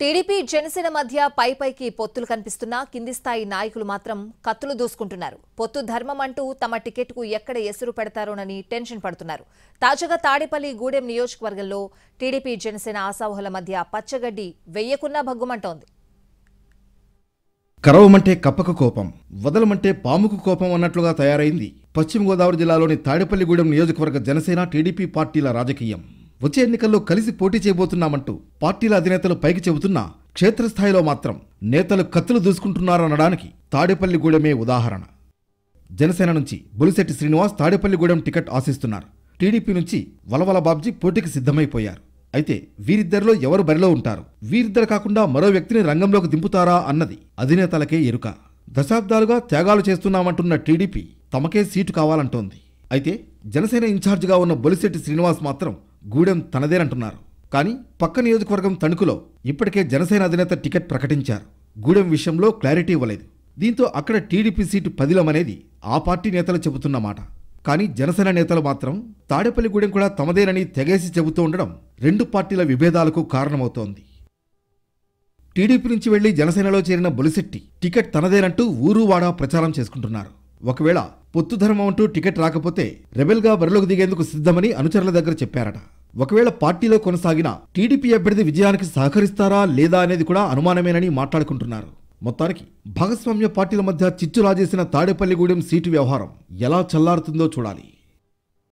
TDP Janasena మధ్య పైపైకి పొత్తులు కనిపిస్తున్నా కింది స్థాయి నాయకులు మాత్రం కత్తులు దూసుకుంటున్నారు పొత్తు ధర్మం అంటూ తమ టికెట్కు ఎక్కడ ఎసురు పెడతారోనని టెన్షన్ పడుతున్నారు తాజాగా తాడేపల్లి గూడెం నియోజకవర్గంలో టీడీపీ జనసేన ఆశావహుల మధ్య పచ్చగడ్డి వెయ్యకున్నా భగ్గుమంటోంది కరవమంటే కప్పకు కోపం వదలమంటే పాముకు కోపం అన్నట్లుగా తయారైంది పశ్చిమ గోదావరి జిల్లాలోని తాడేపల్లిగూడెం నియోజకవర్గ జనసేన టీడీపీ పార్టీల రాజకీయం వచ్చే ఎన్నికల్లో కలిసి పోటీ చేయబోతున్నామంటూ పార్టీల అధినేతలు పైకి చెబుతున్నా క్షేత్రస్థాయిలో మాత్రం నేతలు కత్తులు దూసుకుంటున్నారనడానికి తాడేపల్లిగూడెమే ఉదాహరణ జనసేన నుంచి బొలిశెట్టి శ్రీనివాస్ తాడేపల్లిగూడెం టికెట్ ఆశిస్తున్నారు టీడీపీ నుంచి వలవల బాబ్జీ పోటీకి సిద్ధమైపోయారు అయితే వీరిద్దరిలో ఎవరు బరిలో ఉంటారు వీరిద్దరు కాకుండా మరో వ్యక్తిని రంగంలోకి దింపుతారా అన్నది అధినేతలకే ఎరుక దశాబ్దాలుగా త్యాగాలు చేస్తున్నామంటున్న టీడీపీ తమకే సీటు కావాలంటోంది అయితే జనసేన ఇన్ఛార్జిగా ఉన్న బొలిశెట్టి శ్రీనివాస్ మాత్రం గూడెం తనదేనంటున్నారు కానీ పక్క నియోజకవర్గం తణుకులో ఇప్పటికే జనసేన అధినేత టికెట్ ప్రకటించారు గూడెం విషయంలో క్లారిటీ ఇవ్వలేదు దీంతో అక్కడ టీడీపీ సీటు పదిలమనేది ఆ పార్టీ నేతలు చెబుతున్న మాట కానీ జనసేన నేతలు మాత్రం తాడేపల్లిగూడెం కూడా తమదేనని తెగేసి చెబుతూ ఉండడం రెండు పార్టీల విభేదాలకు కారణమవుతోంది టీడీపీ నుంచి వెళ్లి జనసేనలో చేరిన బొలిశెట్టి టికెట్ తనదేనంటూ ఊరువాడా ప్రచారం చేసుకుంటున్నారు ఒకవేళ పొత్తు అంటూ టికెట్ రాకపోతే రెబెల్గా బరిలోకి దిగేందుకు సిద్ధమని అనుచరుల దగ్గర చెప్పారట ఒకవేళ పార్టీలో కొనసాగిన టీడీపీ అభ్యర్థి విజయానికి సహకరిస్తారా లేదా అనేది కూడా అనుమానమేనని మాట్లాడుకుంటున్నారు మొత్తానికి భాగస్వామ్య పార్టీల మధ్య చిచ్చు రాజేసిన తాడేపల్లిగూడెం సీటు వ్యవహారం ఎలా చల్లారుతుందో చూడాలి